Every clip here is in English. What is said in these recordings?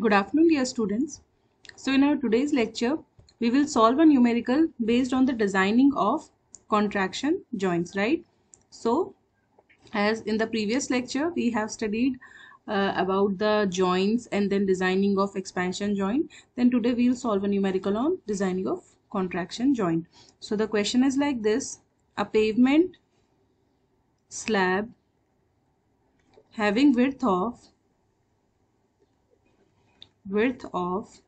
Good afternoon dear students. So in our today's lecture, we will solve a numerical based on the designing of contraction joints, right? So as in the previous lecture, we have studied uh, about the joints and then designing of expansion joint. Then today we will solve a numerical on designing of contraction joint. So the question is like this. A pavement slab having width of width of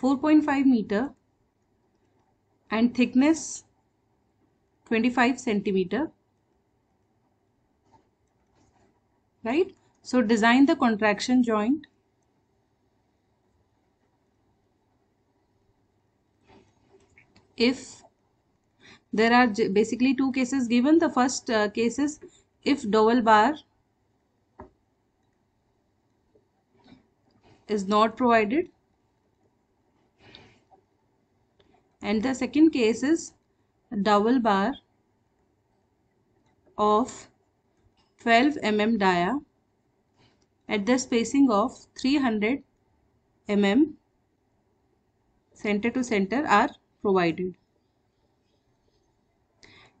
4.5 meter and thickness 25 centimeter right so design the contraction joint if there are basically two cases given the first uh, case is if dowel bar is not provided and the second case is double bar of 12 mm dia at the spacing of 300 mm center to center are provided.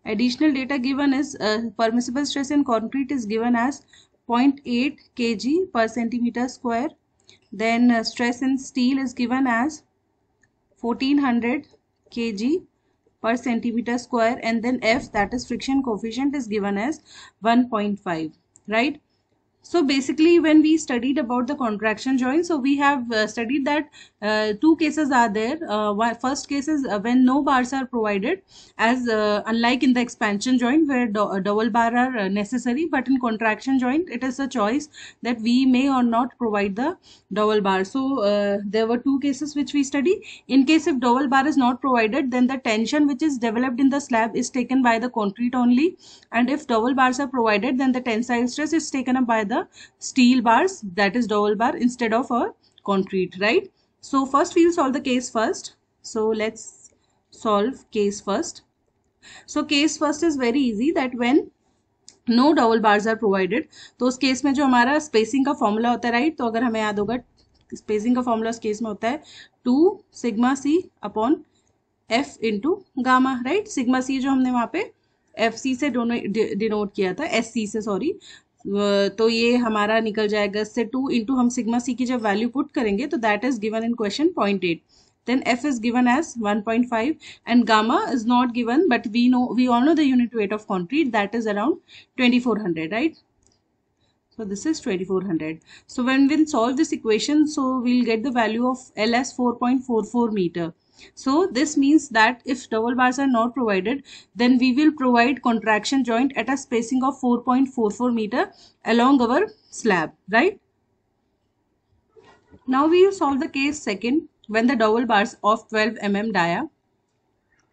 Additional data given is uh, permissible stress in concrete is given as 0.8 kg per centimeter square then uh, stress in steel is given as 1400 kg per centimeter square and then F that is friction coefficient is given as 1.5 right so basically when we studied about the contraction joint, so we have uh, studied that uh, two cases are there. Uh, first case is uh, when no bars are provided as uh, unlike in the expansion joint where do uh, double bar are necessary but in contraction joint it is a choice that we may or not provide the double bar. So there were two cases which we study. In case if double bar is not provided then the tension which is developed in the slab is taken by the concrete only and if double bars are provided then the tensile stress is taken up by the steel bars that is dowel bar instead of a concrete right so first we will solve the case first so let's solve case first so case first is very easy that when no double bars are provided तो उस case में जो हमारा spacing का formula होता है right तो अगर हमें याद होगा स्पेसिंग का फॉर्मूला उस केस में होता है two sigma C upon F into gamma right sigma C जो हमने वहाँ पे एफ सी से डोनो डिनोट किया था एस सी से सॉरी तो ये हमारा निकल जाएगा इससे टू इंटू हम सिग्मा सी की जब वैल्यू पुट करेंगे तो that is given in question point eight then F is given as one point five and gamma is not given but we know we all know the unit weight of concrete that is around twenty four hundred right is twenty four hundred so when 2400 solve this equation so we'll get the value of L S four point four four meter So this means that if double bars are not provided, then we will provide contraction joint at a spacing of 4.44 meter along our slab, right? Now we will solve the case second when the double bars of 12 mm dia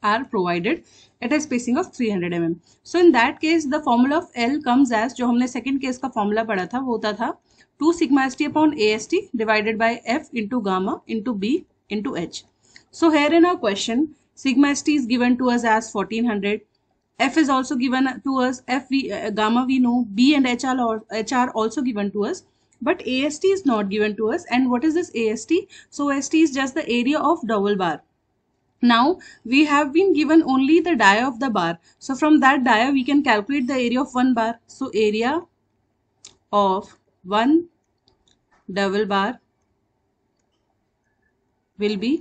are provided at a spacing of 300 mm. So in that case the formula of L comes as जो हमने second case का formula पढ़ा था वो था 2 sigma st upon ast divided by f into gamma into b into h. So here in our question, sigma st is given to us as 1400. F is also given to us. F we, uh, gamma we know. B and HR are also given to us. But AST is not given to us. And what is this AST? So AST is just the area of double bar. Now we have been given only the dia of the bar. So from that dia we can calculate the area of one bar. So area of one double bar will be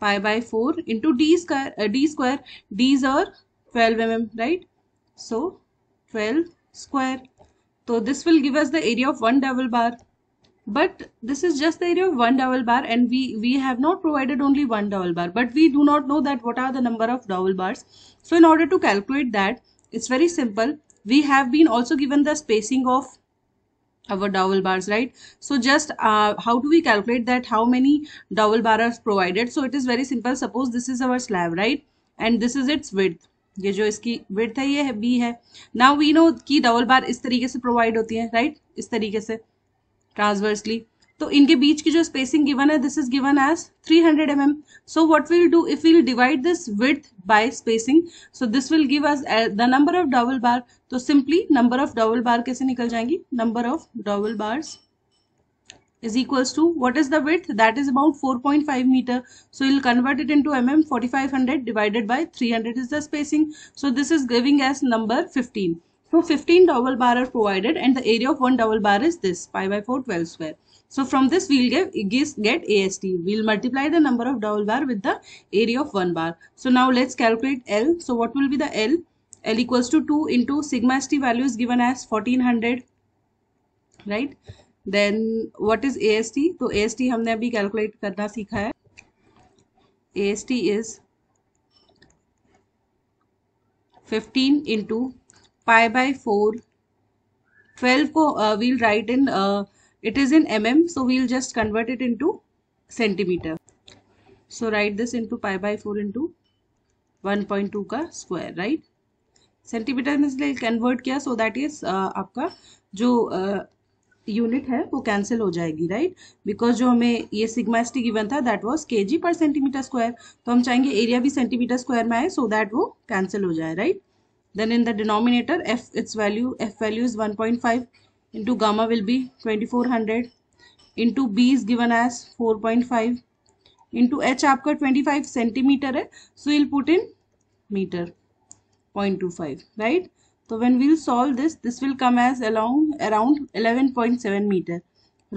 pi by 4 into d square uh, d square d's are 12 mm right so 12 square so this will give us the area of one double bar but this is just the area of one double bar and we we have not provided only one double bar but we do not know that what are the number of double bars so in order to calculate that it's very simple we have been also given the spacing of our double bars right so just uh, how do we calculate that how many dowel bars provided so it is very simple suppose this is our slab right and this is its width ये जो इसकी width है ये है B है now we know की double bar इस तरीके से प्रोवाइड होती है राइट right? इस तरीके से ट्रांसवर्सली तो इनके बीच की जो स्पेसिंग गिवन है this is given as 300 hundred M M so what will do if will divide this with by spacing so this will give as the number of double bar तो simply number of double bar कैसे निकल जाएंगी number of double bars is equals to what is the width that is about four point five meter so will convert it into M M forty five hundred divided by three hundred is the spacing so this is giving as number fifteen so fifteen double bar are provided and the area of one double bar is this five by four twelve square So from this we'll get, get AST. We'll multiply the number of double bar with the area of 1 bar. So now let's calculate L. So what will be the L? L equals to 2 into sigma ST value is given as 1400. Right. Then what is AST? So AST हमने अभी calculate करना AST is 15 into pi by 4. 12 को uh, we'll write in uh, it is in mm so we'll just convert it into centimeter so write this into pi by 4 into 1.2 ka square right centimetre में इसलिए convert किया so that is आपका जो unit uh, है वो cancel हो जाएगी right right? Because जो हमें ये सिग्मा एस गिवन था दैट वाज के जी पर सेंटीमीटर स्क्वायर तो हम चाहेंगे एरिया भी सेंटीमीटर स्क्वायर में आए सो दैट वो कैंसिल हो जाए right then in the denominator F its value F value is one point five into gamma will be 2400 into b is given as 4.5 into h आपका 25 centimetre है so will put in metre 0.25 right तो when we'll solve this this will come as allowed around 11.7 meter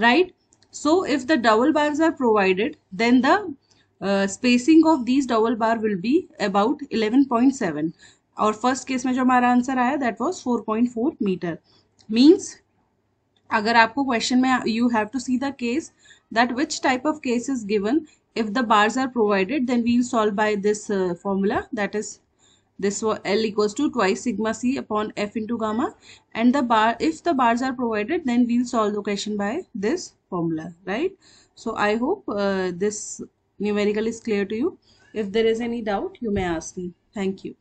right so if the double bars are provided then the uh, spacing of these double bar will be about 11.7 और first case में जो हमारा answer आया that was 4.4 metre means अगर आपको question में you have to see the case that which type of case is given if the bars are provided then we'll solve by this uh, formula that is this L equals to twice sigma c upon f into gamma and the bar if the bars are provided then we'll solve the question by this formula right so I hope uh, this numerical is clear to you if there is any doubt you may ask me thank you